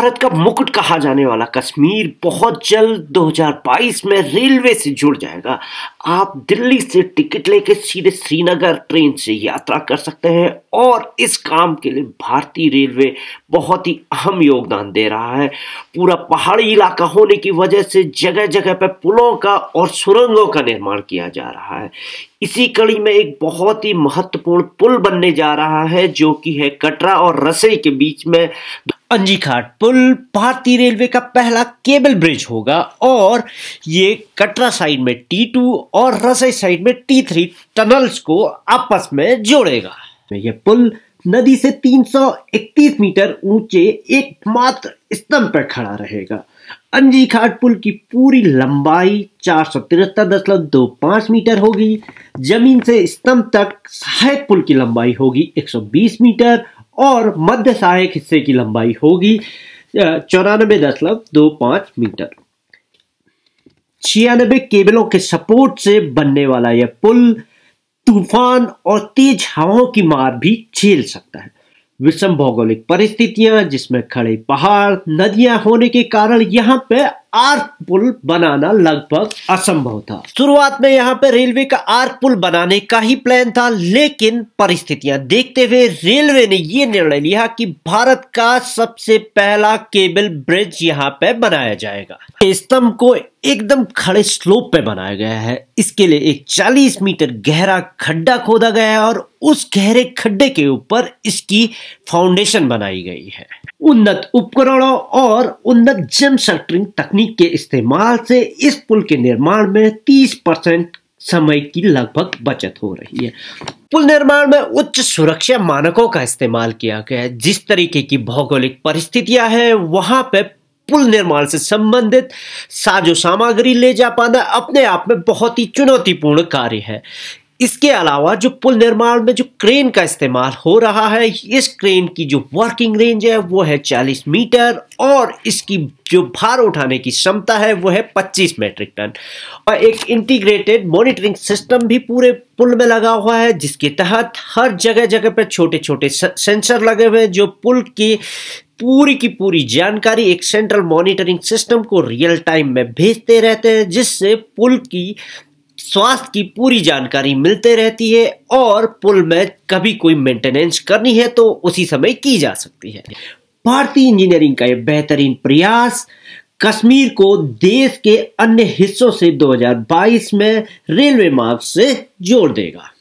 भारत का मुकुट कहा जाने वाला कश्मीर बहुत जल्द 2022 में रेलवे से जुड़ जाएगा आप दिल्ली से टिकट लेके सीधे श्रीनगर ट्रेन से यात्रा कर सकते हैं और इस काम के लिए भारतीय रेलवे बहुत ही अहम योगदान दे रहा है पूरा पहाड़ी इलाका होने की वजह से जगह जगह पर पुलों का और सुरंगों का निर्माण किया जा रहा है इसी कड़ी में एक बहुत ही महत्वपूर्ण पुल बनने जा रहा है जो कि है कटरा और रसई के बीच में अंजी पुल भारतीय रेलवे का पहला केबल ब्रिज होगा और ये कटरा साइड में टी टू और रसई साइड में टी थ्री टनल्स को आपस में जोड़ेगा तो ये पुल नदी से 331 मीटर ऊंचे एकमात्र स्तंभ पर खड़ा रहेगा अंजी घाट पुल की पूरी लंबाई चार सौ दशमलव दो मीटर होगी जमीन से स्तंभ तक सहायक पुल की लंबाई होगी 120 मीटर और मध्य सहायक हिस्से की लंबाई होगी चौरानबे दशमलव दो पांच मीटर छियानबे केबलों के सपोर्ट से बनने वाला यह पुल तूफान और तेज हवाओं की मार भी झेल सकता है विषम भौगोलिक परिस्थितियां जिसमें खड़े पहाड़ नदियां होने के कारण यहाँ पे आर्क पुल बनाना लगभग असंभव था शुरुआत में यहाँ पे रेलवे का आर्क पुल बनाने का ही प्लान था लेकिन परिस्थितियां देखते हुए रेलवे ने यह निर्णय लिया कि भारत का सबसे पहला केबल ब्रिज यहाँ पे बनाया जाएगा स्तंभ को एकदम खड़े स्लोप पे बनाया गया है इसके लिए एक 40 मीटर गहरा खड्डा खोदा गया है और उस गहरे खड्डे के ऊपर इसकी फाउंडेशन बनाई गई है उन्नत उपकरणों और उन्नत जिम सेक्टरिंग तकनीक के इस्तेमाल से इस पुल के निर्माण में 30 परसेंट समय की लगभग बचत हो रही है पुल निर्माण में उच्च सुरक्षा मानकों का इस्तेमाल किया गया है जिस तरीके की भौगोलिक परिस्थितियां हैं वहां पे पुल निर्माण से संबंधित साजो सामग्री ले जा पाना अपने आप में बहुत ही चुनौतीपूर्ण कार्य है इसके अलावा जो पुल निर्माण में जो क्रेन का इस्तेमाल हो रहा है इस क्रेन की जो वर्किंग रेंज है वो है 40 मीटर और इसकी जो भार उठाने की क्षमता है वो है 25 मेट्रिक टन और एक इंटीग्रेटेड मॉनिटरिंग सिस्टम भी पूरे पुल में लगा हुआ है जिसके तहत हर जगह जगह पर छोटे छोटे सेंसर लगे हुए हैं जो पुल की पूरी की पूरी जानकारी एक सेंट्रल मॉनिटरिंग सिस्टम को रियल टाइम में भेजते रहते हैं जिससे पुल की स्वास्थ्य की पूरी जानकारी मिलते रहती है और पुल में कभी कोई मेंटेनेंस करनी है तो उसी समय की जा सकती है भारतीय इंजीनियरिंग का यह बेहतरीन प्रयास कश्मीर को देश के अन्य हिस्सों से 2022 में रेलवे मार्ग से जोड़ देगा